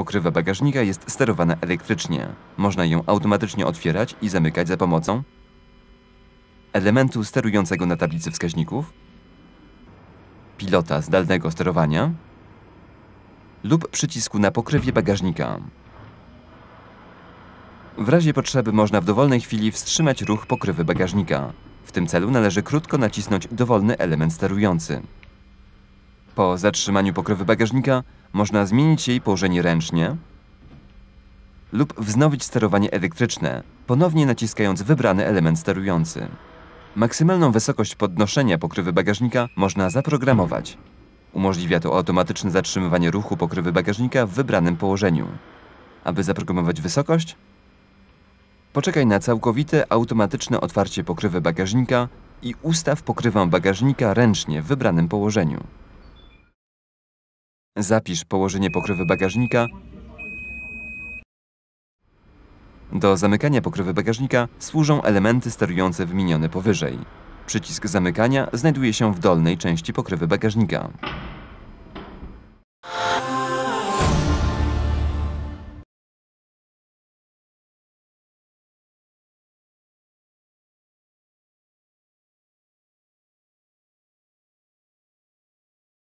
Pokrywa bagażnika jest sterowana elektrycznie. Można ją automatycznie otwierać i zamykać za pomocą elementu sterującego na tablicy wskaźników, pilota zdalnego sterowania lub przycisku na pokrywie bagażnika. W razie potrzeby można w dowolnej chwili wstrzymać ruch pokrywy bagażnika. W tym celu należy krótko nacisnąć dowolny element sterujący. Po zatrzymaniu pokrywy bagażnika można zmienić jej położenie ręcznie lub wznowić sterowanie elektryczne, ponownie naciskając wybrany element sterujący. Maksymalną wysokość podnoszenia pokrywy bagażnika można zaprogramować. Umożliwia to automatyczne zatrzymywanie ruchu pokrywy bagażnika w wybranym położeniu. Aby zaprogramować wysokość, poczekaj na całkowite automatyczne otwarcie pokrywy bagażnika i ustaw pokrywę bagażnika ręcznie w wybranym położeniu. Zapisz położenie pokrywy bagażnika. Do zamykania pokrywy bagażnika służą elementy sterujące wymienione powyżej. Przycisk zamykania znajduje się w dolnej części pokrywy bagażnika.